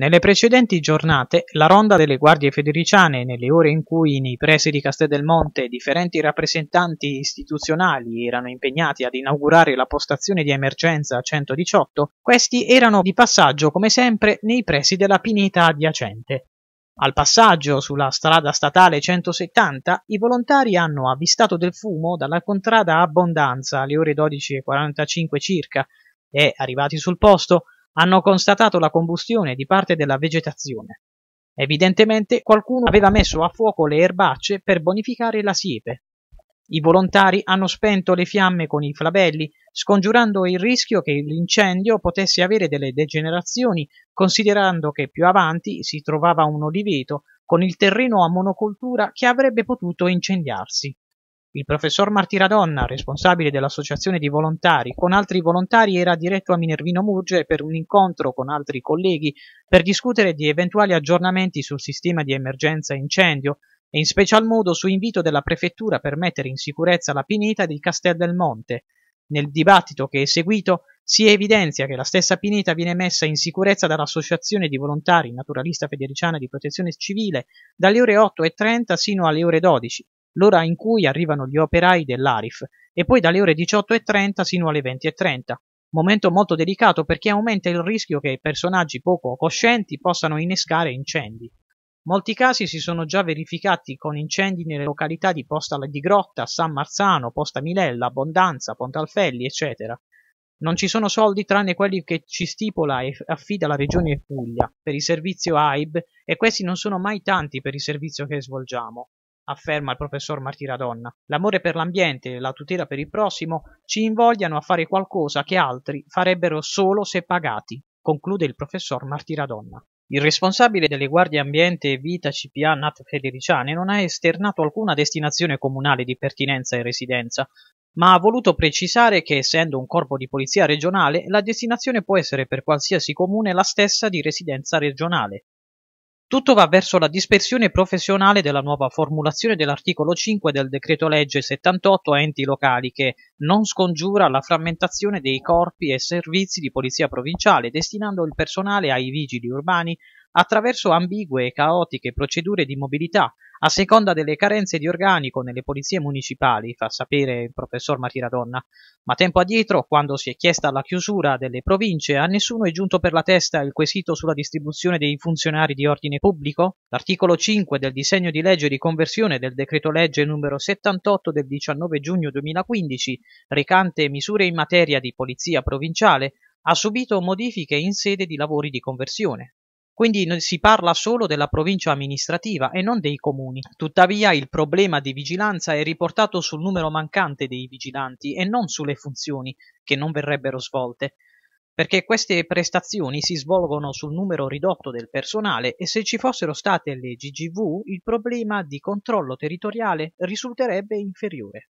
Nelle precedenti giornate, la ronda delle guardie federiciane, nelle ore in cui nei presidi di Castelmonte differenti rappresentanti istituzionali erano impegnati ad inaugurare la postazione di emergenza 118, questi erano di passaggio come sempre nei pressi della pineta adiacente. Al passaggio sulla strada statale 170 i volontari hanno avvistato del fumo dalla contrada Abbondanza alle ore 12.45 circa e, arrivati sul posto, hanno constatato la combustione di parte della vegetazione. Evidentemente qualcuno aveva messo a fuoco le erbacce per bonificare la siepe. I volontari hanno spento le fiamme con i flabelli, scongiurando il rischio che l'incendio potesse avere delle degenerazioni, considerando che più avanti si trovava un oliveto con il terreno a monocoltura che avrebbe potuto incendiarsi. Il professor Martiradonna, responsabile dell'associazione di volontari, con altri volontari era diretto a Minervino Murge per un incontro con altri colleghi per discutere di eventuali aggiornamenti sul sistema di emergenza incendio e in special modo su invito della prefettura per mettere in sicurezza la pineta del Castel del Monte. Nel dibattito che è seguito si evidenzia che la stessa pineta viene messa in sicurezza dall'Associazione di Volontari Naturalista Federiciana di Protezione Civile dalle ore 8.30 sino alle ore 12 l'ora in cui arrivano gli operai dell'Arif, e poi dalle ore 18.30 sino alle 20.30. Momento molto delicato perché aumenta il rischio che personaggi poco coscienti possano innescare incendi. Molti casi si sono già verificati con incendi nelle località di Posta di Grotta, San Marzano, Posta Milella, Abbondanza, Pontalfelli, eccetera. Non ci sono soldi tranne quelli che ci stipula e affida la Regione Puglia per il servizio AIB e questi non sono mai tanti per il servizio che svolgiamo afferma il professor Martiradonna. L'amore per l'ambiente e la tutela per il prossimo ci invogliano a fare qualcosa che altri farebbero solo se pagati, conclude il professor Martiradonna. Il responsabile delle guardie ambiente e vita CPA Nat Federiciane non ha esternato alcuna destinazione comunale di pertinenza e residenza, ma ha voluto precisare che essendo un corpo di polizia regionale la destinazione può essere per qualsiasi comune la stessa di residenza regionale, tutto va verso la dispersione professionale della nuova formulazione dell'articolo 5 del decreto legge 78 enti locali che non scongiura la frammentazione dei corpi e servizi di polizia provinciale destinando il personale ai vigili urbani attraverso ambigue e caotiche procedure di mobilità a seconda delle carenze di organico nelle polizie municipali, fa sapere il professor Matiradonna, ma tempo addietro, quando si è chiesta la chiusura delle province, a nessuno è giunto per la testa il quesito sulla distribuzione dei funzionari di ordine pubblico? L'articolo 5 del disegno di legge di conversione del decreto legge numero 78 del 19 giugno 2015, recante misure in materia di polizia provinciale, ha subito modifiche in sede di lavori di conversione. Quindi si parla solo della provincia amministrativa e non dei comuni. Tuttavia il problema di vigilanza è riportato sul numero mancante dei vigilanti e non sulle funzioni, che non verrebbero svolte, perché queste prestazioni si svolgono sul numero ridotto del personale e se ci fossero state le GGV il problema di controllo territoriale risulterebbe inferiore.